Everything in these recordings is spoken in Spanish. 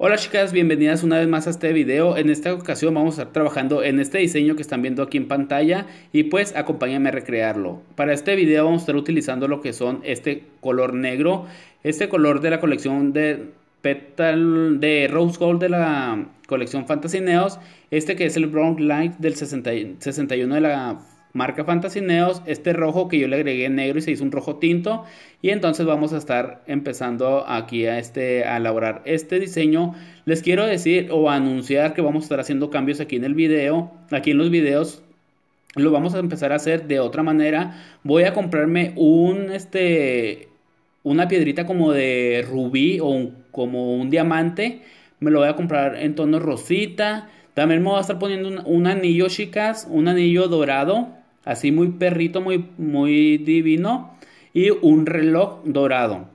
Hola chicas, bienvenidas una vez más a este video. En esta ocasión vamos a estar trabajando en este diseño que están viendo aquí en pantalla y pues acompáñame a recrearlo. Para este video vamos a estar utilizando lo que son este color negro, este color de la colección de Petal de Rose Gold de la colección Fantasy Neos, este que es el Brown Light del 61 de la marca Fantasineos, este rojo que yo le agregué negro y se hizo un rojo tinto y entonces vamos a estar empezando aquí a, este, a elaborar este diseño. Les quiero decir o anunciar que vamos a estar haciendo cambios aquí en el video, aquí en los videos lo vamos a empezar a hacer de otra manera. Voy a comprarme un este una piedrita como de rubí o como un diamante. Me lo voy a comprar en tono rosita. También me voy a estar poniendo un anillo, chicas, un anillo dorado así muy perrito, muy, muy divino, y un reloj dorado.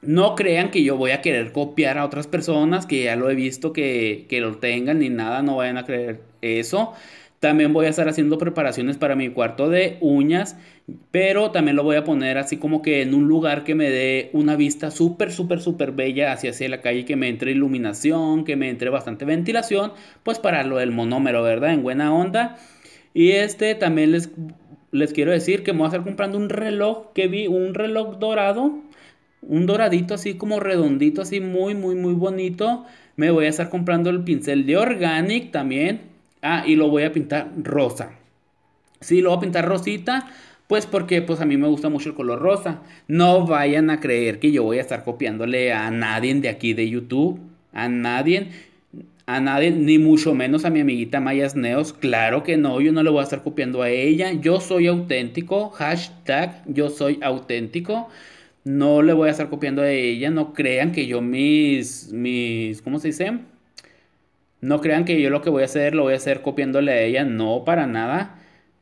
No crean que yo voy a querer copiar a otras personas que ya lo he visto que, lo tengan ni nada, no vayan a creer eso. También voy a estar haciendo preparaciones para mi cuarto de uñas, pero también lo voy a poner así como que en un lugar que me dé una vista súper, súper, súper bella hacia, hacia la calle, que me entre iluminación, que me entre bastante ventilación, pues para lo del monómero, ¿verdad? En buena onda. Y este también les, les quiero decir que me voy a estar comprando un reloj que vi, un reloj dorado, un doradito así como redondito, así muy, muy, muy bonito. Me voy a estar comprando el pincel de Organic también. Ah, y lo voy a pintar rosa. Sí, lo voy a pintar rosita. Pues porque pues a mí me gusta mucho el color rosa. No vayan a creer que yo voy a estar copiándole a nadie de aquí de YouTube. A nadie a nadie, ni mucho menos a mi amiguita Mayas Neos. Claro que no, yo no le voy a estar copiando a ella. Yo soy auténtico. Hashtag yo soy auténtico. No le voy a estar copiando a ella. No crean que yo mis. mis. ¿cómo se dice? No crean que yo lo que voy a hacer lo voy a hacer copiándole a ella. No, para nada.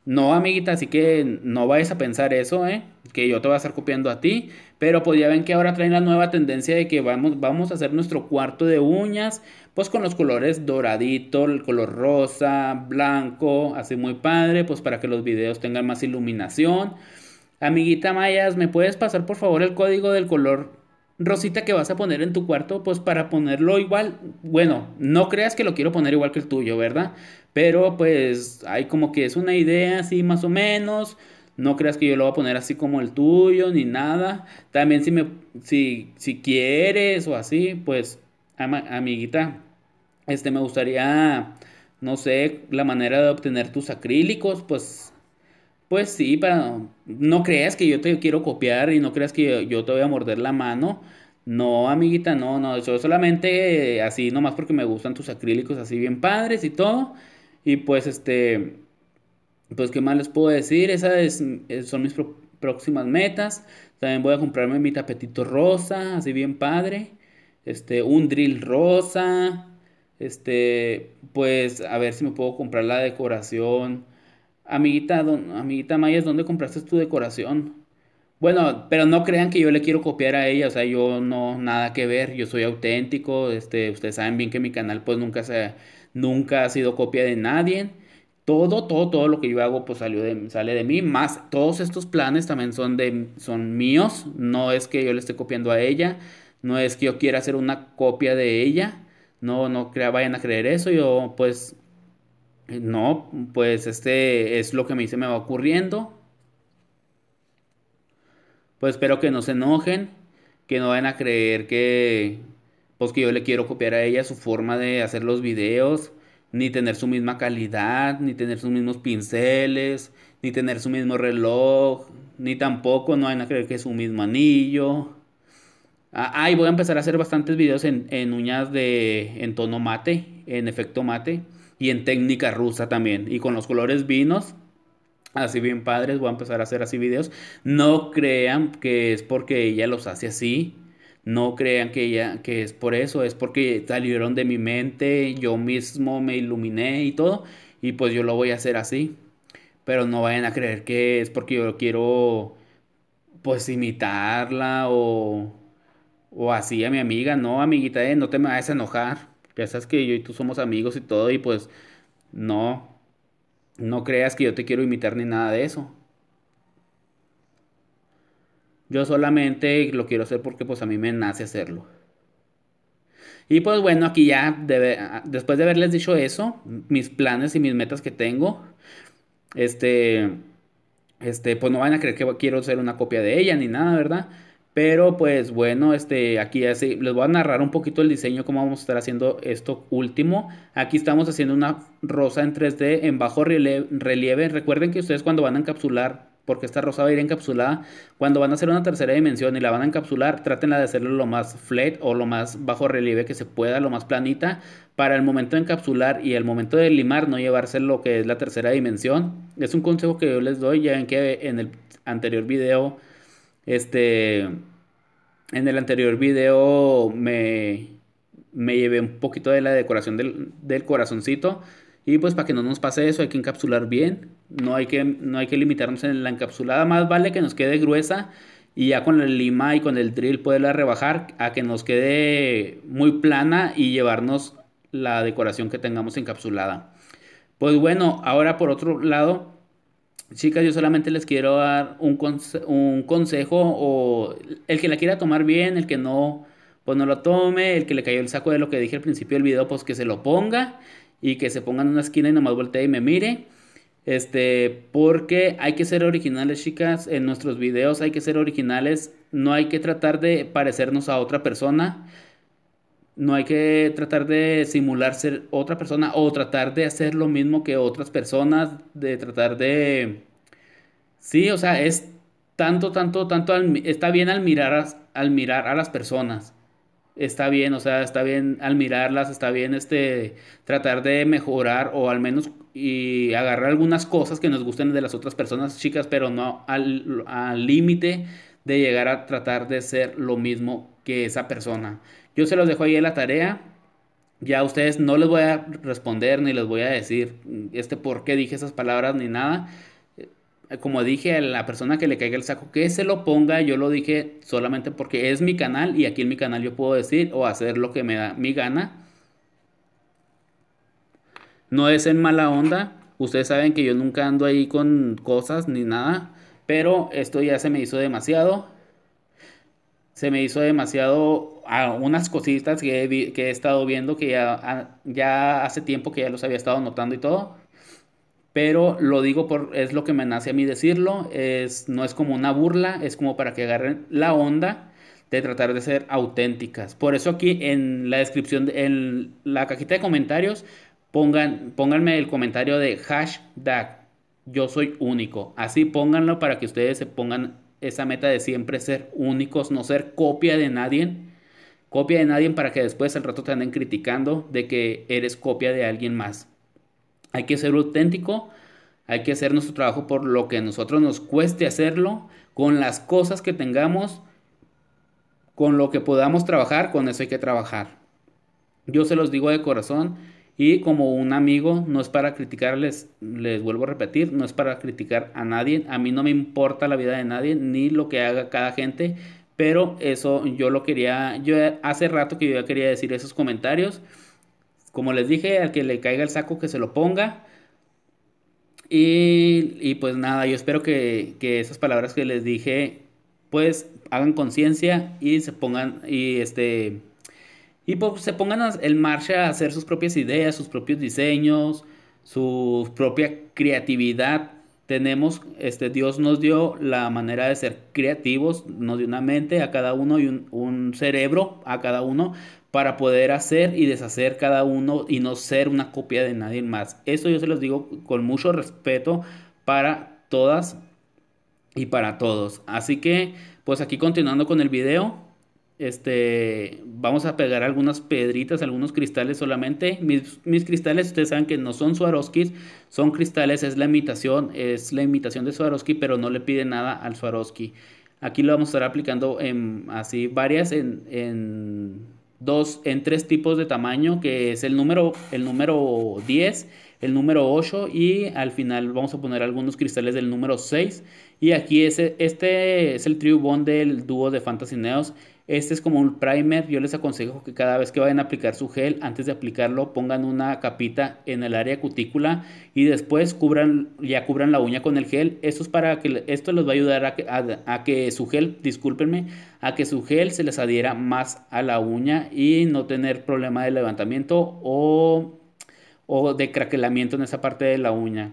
No, amiguita, así que no vayas a pensar eso, ¿eh? Que yo te voy a estar copiando a ti. Pero pues ver que ahora traen la nueva tendencia de que vamos, vamos a hacer nuestro cuarto de uñas, pues con los colores doradito, el color rosa, blanco, así muy padre, pues para que los videos tengan más iluminación. Amiguita Mayas, ¿me puedes pasar por favor el código del color rosita que vas a poner en tu cuarto, pues para ponerlo igual, bueno, no creas que lo quiero poner igual que el tuyo, ¿verdad? Pero pues hay como que es una idea así más o menos. No creas que yo lo voy a poner así como el tuyo ni nada. También si me si, si quieres o así, pues amiguita, este me gustaría no sé, la manera de obtener tus acrílicos, pues pues sí, para, no creas que yo te quiero copiar y no creas que yo, te voy a morder la mano. No, amiguita, no, no, yo solamente eh, así, nomás porque me gustan tus acrílicos así bien padres y todo. Y pues este, pues qué más les puedo decir, esas es, eh, son mis próximas metas. También voy a comprarme mi tapetito rosa, así bien padre. Este, un drill rosa. Este, pues a ver si me puedo comprar la decoración amiguita, don, amiguita Mayas, ¿dónde compraste tu decoración? Bueno, pero no crean que yo le quiero copiar a ella, o sea, yo no, nada que ver, yo soy auténtico, este, ustedes saben bien que mi canal pues nunca, se, nunca ha sido copia de nadie, todo, todo, todo lo que yo hago pues salió de, sale de mí, más todos estos planes también son, de, son míos, no es que yo le esté copiando a ella, no es que yo quiera hacer una copia de ella, no, no crea, vayan a creer eso, yo pues eh, no, pues este es lo que a mí se me va ocurriendo. Pues espero que no se enojen, que no vayan a creer que pues que yo le quiero copiar a ella su forma de hacer los videos, ni tener su misma calidad, ni tener sus mismos pinceles, ni tener su mismo reloj, ni tampoco no vayan a creer que es su mismo anillo. Ah, voy a empezar a hacer bastantes videos en, en uñas de en tono mate, en efecto mate y en técnica rusa también. Y con los colores vinos, así bien padres, voy a empezar a hacer así videos. No crean que es porque ella los hace así. No crean que, ella, que es por eso, es porque salieron de mi mente, yo mismo me iluminé y todo, y pues yo lo voy a hacer así. Pero no vayan a creer que es porque yo quiero pues imitarla o, o así a mi amiga, no, amiguita, eh, no te me vayas a enojar. Piensas que yo y tú somos amigos y todo y pues no, no creas que yo te quiero imitar ni nada de eso. Yo solamente lo quiero hacer porque pues a mí me nace hacerlo. Y pues bueno, aquí ya después de haberles dicho eso, mis planes y mis metas que tengo, este, este, pues no van a creer que quiero ser una copia de ella ni nada, ¿verdad? Pero pues bueno, este, aquí les voy a narrar un poquito el diseño, cómo vamos a estar haciendo esto último. Aquí estamos haciendo una rosa en 3D en bajo relieve. Recuerden que ustedes cuando van a encapsular, porque esta rosa va a ir encapsulada, cuando van a hacer una tercera dimensión y la van a encapsular, tratenla de hacerlo lo más flat o lo más bajo relieve que se pueda, lo más planita, para el momento de encapsular y el momento de limar no llevarse lo que es la tercera dimensión. Es un consejo que yo les doy, ya ven que en el anterior video este, en el anterior video me, llevé un poquito de la decoración del, corazoncito. Y pues para que no nos pase eso hay que encapsular bien. No hay que, no hay que limitarnos en la encapsulada. Más vale que nos quede gruesa. Y ya con el lima y con el drill poderla rebajar a que nos quede muy plana y llevarnos la decoración que tengamos encapsulada. Pues bueno, ahora por otro lado, Chicas, yo solamente les quiero dar un, consejo o el que la quiera tomar bien, el que no, pues no lo tome, el que le cayó el saco de lo que dije al principio del video, pues que se lo ponga y que se ponga en una esquina y nomás voltee y me mire. Este, porque hay que ser originales, chicas, en nuestros videos hay que ser originales, no hay que tratar de parecernos a otra persona no hay que tratar de simular ser otra persona o tratar de hacer lo mismo que otras personas, de tratar de... Sí, o sea, es tanto, tanto, tanto, está bien al mirar, a, mirar a las personas, está bien, o sea, está bien al mirarlas, está bien este, tratar de mejorar o al menos y agarrar algunas cosas que nos gusten de las otras personas chicas, pero no al límite de llegar a tratar de ser lo mismo que esa persona. Yo se los dejo ahí en la tarea. Ya a ustedes no les voy a responder ni les voy a decir mm, este por qué dije esas palabras ni nada. Eh, como dije a la persona que le caiga el saco, que se lo ponga. Yo lo dije solamente porque es mi canal y aquí en mi canal yo puedo decir o hacer lo que me da mi gana. No es en mala onda. Ustedes saben que yo nunca ando ahí con cosas ni nada. Pero esto ya se me hizo demasiado se me hizo demasiado a unas cositas que he, estado viendo que ya, ya hace tiempo que ya los había estado notando y todo. Pero lo digo por es lo que me nace a mí decirlo, es no es como una burla, es como para que agarren la onda de tratar de ser auténticas. Por eso aquí en la descripción en la cajita de comentarios pongan pónganme el comentario de hashtag yo soy único. Así pónganlo para que ustedes se pongan esa meta de siempre ser únicos, no ser copia de nadie, copia de nadie para que después al rato te anden criticando de que eres copia de alguien más. Hay que ser auténtico, hay que hacer nuestro trabajo por lo que a nosotros nos cueste hacerlo, con las cosas que tengamos, con lo que podamos trabajar, con eso hay que trabajar. Yo se los digo de corazón, y como un amigo, no es para criticarles, les vuelvo a repetir, no es para criticar a nadie. A mí no me importa la vida de nadie ni lo que haga cada gente. Pero eso yo lo quería, yo hace rato que yo ya quería decir esos comentarios. Como les dije, al que le caiga el saco que se lo ponga. Y, y pues nada, yo espero que, que esas palabras que les dije pues hagan conciencia y se pongan y este y pues, se pongan en marcha a hacer sus propias ideas, sus propios diseños, su propia creatividad. Tenemos, este, Dios nos dio la manera de ser creativos, nos dio una mente a cada uno y un, un cerebro a cada uno para poder hacer y deshacer cada uno y no ser una copia de nadie más. Eso yo se los digo con mucho respeto para todas y para todos. Así que, pues aquí continuando con el video, este, vamos a pegar algunas pedritas, algunos cristales solamente. Mis, cristales, ustedes saben que no son Swarovskis, son cristales, es la imitación, es la imitación de Swarovski, pero no le pide nada al Swarovski. Aquí lo vamos a estar aplicando en así varias, en, dos, en tres tipos de tamaño, que es el número, el número 10, el número 8 y al final vamos a poner algunos cristales del número 6. Y aquí este es el trio del dúo de Fantasy Neos este es como un primer, yo les aconsejo que cada vez que vayan a aplicar su gel, antes de aplicarlo pongan una capita en el área cutícula y después cubran, ya cubran la uña con el gel. Esto es para que, esto les va a ayudar a que, su gel, discúlpenme, a que su gel se les adhiera más a la uña y no tener problema de levantamiento o, de craquelamiento en esa parte de la uña.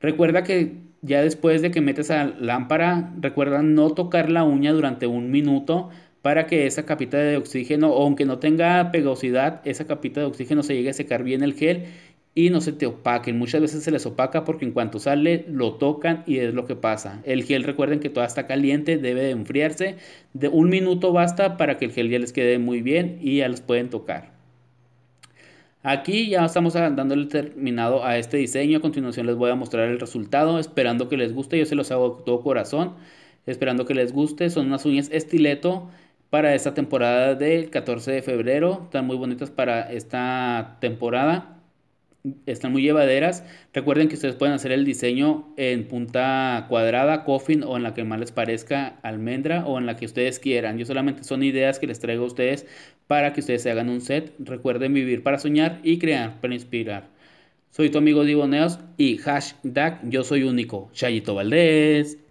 Recuerda que ya después de que metes la lámpara, recuerda no tocar la uña durante un minuto para que esa capita de oxígeno, aunque no tenga pegosidad, esa capita de oxígeno se llegue a secar bien el gel y no se te opaquen. Muchas veces se les opaca porque en cuanto sale lo tocan y es lo que pasa. El gel recuerden que toda está caliente, debe de enfriarse. De un minuto basta para que el gel ya les quede muy bien y ya los pueden tocar. Aquí ya estamos dándole terminado a este diseño. A continuación les voy a mostrar el resultado, esperando que les guste. Yo se los hago de todo corazón, esperando que les guste. Son unas uñas estileto para esta temporada del 14 de febrero. Están muy bonitas para esta temporada. Están muy llevaderas. Recuerden que ustedes pueden hacer el diseño en punta cuadrada, coffin o en la que más les parezca, almendra o en la que ustedes quieran. Yo solamente son ideas que les traigo a ustedes para que ustedes se hagan un set. Recuerden vivir para soñar y crear para inspirar. Soy tu amigo Diboneos y hashtag yo soy único. Chayito Valdés.